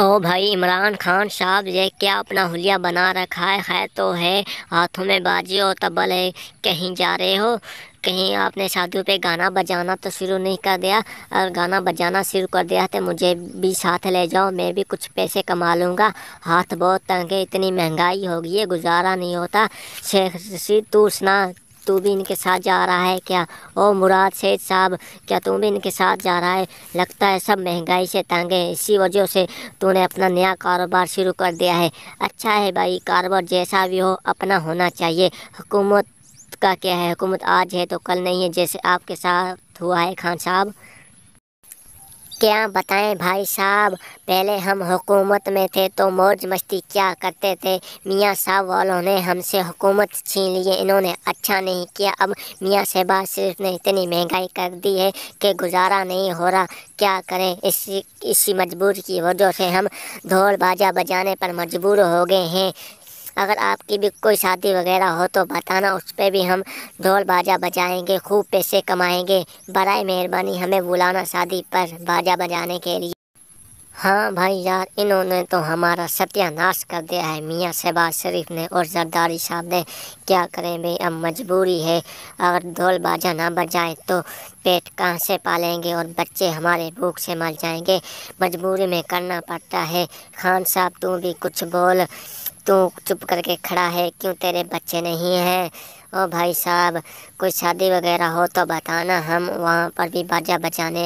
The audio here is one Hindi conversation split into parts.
ओ भाई इमरान खान साहब ये क्या अपना हुलिया बना रखा है है तो है हाथों में बाजी और तबल है कहीं जा रहे हो कहीं आपने शादियों पे गाना बजाना तो शुरू नहीं कर दिया और गाना बजाना शुरू कर दिया तो मुझे भी साथ ले जाओ मैं भी कुछ पैसे कमा लूँगा हाथ बहुत तंग है इतनी महंगाई होगी है गुजारा नहीं होता शेख तू सुना तू भी इनके साथ जा रहा है क्या ओ मुराद सेठ साहब क्या तू भी इनके साथ जा रहा है लगता है सब महंगाई से तंग है इसी वजह से तूने अपना नया कारोबार शुरू कर दिया है अच्छा है भाई कारोबार जैसा भी हो अपना होना चाहिए हुकूमत का क्या है हुकूमत आज है तो कल नहीं है जैसे आपके साथ हुआ है खान साहब क्या बताएं भाई साहब पहले हम हुकूमत में थे तो मौज मस्ती क्या करते थे मियाँ साहब वालों ने हमसे हुकूमत छीन लिए इन्होंने अच्छा नहीं किया अब मियाँ शहबाज शरीफ ने इतनी महंगाई कर दी है कि गुजारा नहीं हो रहा क्या करें इसी इसी मजबूर की वजह से हम ढोल बाजा बजाने पर मजबूर हो गए हैं अगर आपकी भी कोई शादी वगैरह हो तो बताना उस पर भी हम ढोल बाजा बजाएंगे खूब पैसे कमाएंगे बरए मेहरबानी हमें बुलाना शादी पर बाजा बजाने के लिए हाँ भाई यार इन्होंने तो हमारा सत्यानाश कर दिया है मियाँ शहबाज शरीफ ने और जरदारी साहब ने क्या करें भाई अब मजबूरी है अगर ढोल बाजा ना बजाएं तो पेट कहाँ से पालेंगे और बच्चे हमारे भूख से मर जाएंगे मजबूरी में करना पड़ता है खान साहब तू भी कुछ बोल तू तो चुप करके खड़ा है क्यों तेरे बच्चे नहीं हैं ओ भाई साहब कोई शादी वगैरह हो तो बताना हम वहाँ पर भी बाजा बजाने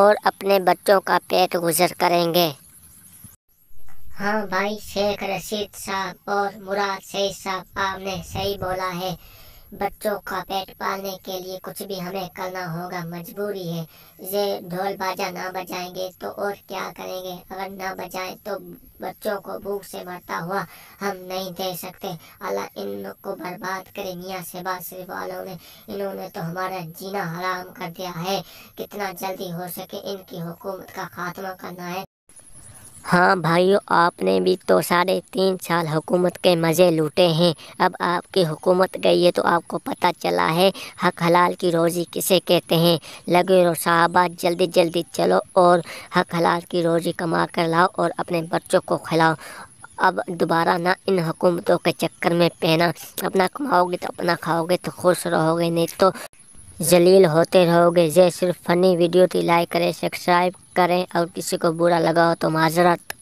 और अपने बच्चों का पेट गुजर करेंगे हाँ भाई शेख रशीद साहब और मुराद सईद साहब आपने सही बोला है बच्चों का पेट पालने के लिए कुछ भी हमें करना होगा मजबूरी है ये ढोल बाजा ना बजाएंगे तो और क्या करेंगे अगर ना बजाएं तो बच्चों को भूख से मरता हुआ हम नहीं दे सकते अल्लाह इन को बर्बाद करे मियाँ से बासरी वालों ने इन्होंने तो हमारा जीना हराम कर दिया है कितना जल्दी हो सके इनकी हुकूमत का खात्मा करना है हाँ भाइयों आपने भी तो साढ़े तीन साल हुकूमत के मज़े लूटे हैं अब आपकी हुकूमत गई है तो आपको पता चला है हक हलाल की रोज़ी किसे कहते हैं लगे रो साहबा जल्दी जल्दी चलो और हक हलाल की रोज़ी कमा कर लाओ और अपने बच्चों को खिलाओ अब दोबारा ना इन हुकूमतों के चक्कर में पहना अपना कमाओगे तो अपना खाओगे तो खुश रहोगे नहीं तो जलील होते रहोगे ये सिर्फ फ़नी वीडियो थी लाइक करें सब्सक्राइब करें और किसी को बुरा लगा हो तो माजरत